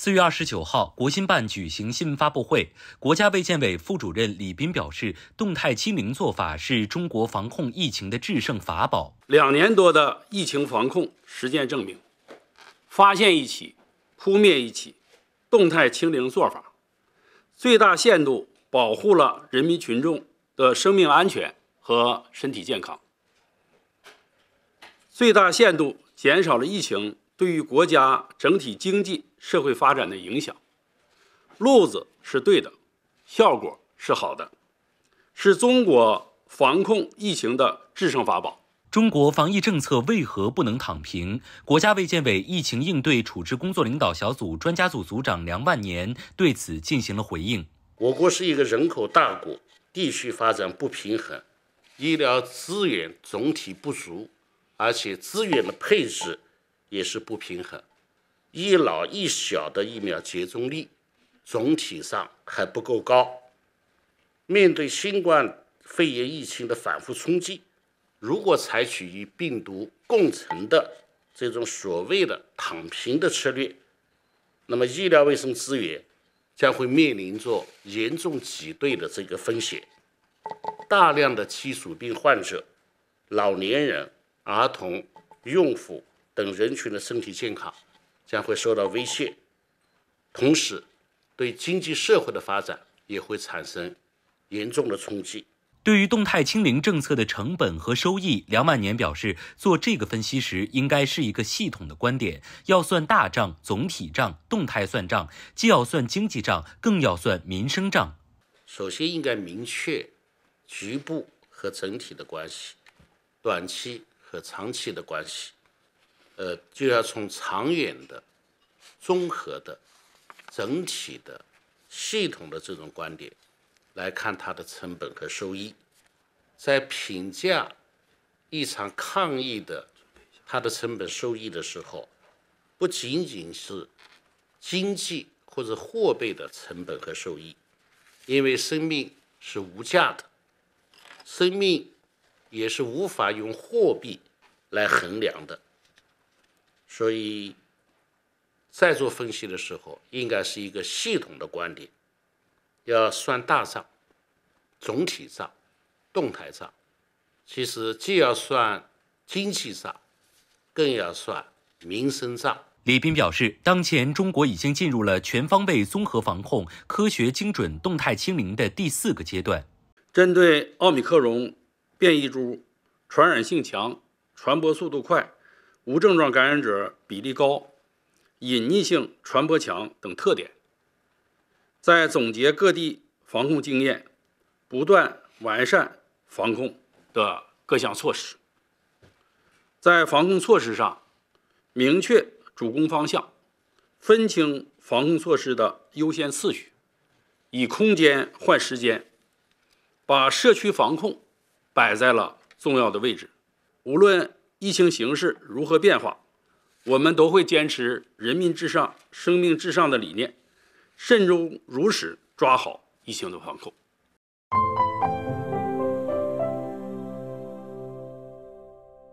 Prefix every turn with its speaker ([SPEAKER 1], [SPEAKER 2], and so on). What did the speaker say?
[SPEAKER 1] 四月二十九号，国新办举行新闻发布会，国家卫健委副主任李斌表示，动态清零做法是中国防控疫情的制胜法宝。
[SPEAKER 2] 两年多的疫情防控实践证明，发现一起，扑灭一起，动态清零做法，最大限度保护了人民群众的生命安全和身体健康，最大限度减少了疫情。对于国家整体经济社会发展的影响，路子是对的，效果是好的，是中国防控疫情的制胜法宝。
[SPEAKER 1] 中国防疫政策为何不能躺平？国家卫健委疫情应对处置工作领导小组专家组组长梁万年对此进行了回应。
[SPEAKER 3] 我国是一个人口大国，地区发展不平衡，医疗资源总体不足，而且资源的配置。也是不平衡，一老一小的疫苗接种率总体上还不够高。面对新冠肺炎疫情的反复冲击，如果采取与病毒共存的这种所谓的躺平的策略，那么医疗卫生资源将会面临着严重挤兑的这个风险。大量的基础病患者、老年人、儿童、孕妇。等人群的身体健康将会受到威胁，同时对经济社会的发展也会产生严重的冲击。
[SPEAKER 1] 对于动态清零政策的成本和收益，梁万年表示，做这个分析时应该是一个系统的观点，要算大账、总体账、动态算账，既要算经济账，更要算民生账。首先应该明
[SPEAKER 3] 确局部和整体的关系，短期和长期的关系。呃，就要从长远的、综合的、整体的、系统的这种观点来看它的成本和收益。在评价一场抗疫的它的成本收益的时候，不仅仅是经济或者货币的成本和收益，因为生命是无价的，生命也是无法用货币来衡量的。所以，在做分析的时候，应该是一个系统的观点，要算大账、总体账、动态账。其实，既要算经济账，更要算民生账。
[SPEAKER 1] 李斌表示，当前中国已经进入了全方位综合防控、科学精准、动态清零的第四个阶段。
[SPEAKER 2] 针对奥密克戎变异株，传染性强、传播速度快。无症状感染者比例高、隐匿性传播强等特点，在总结各地防控经验，不断完善防控的各项措施。在防控措施上，明确主攻方向，分清防控措施的优先次序，以空间换时间，把社区防控摆在了重要的位置。无论疫情形势如何变化，我们都会坚持人民至上、生命至上的理念，慎重如始抓好疫情的防控。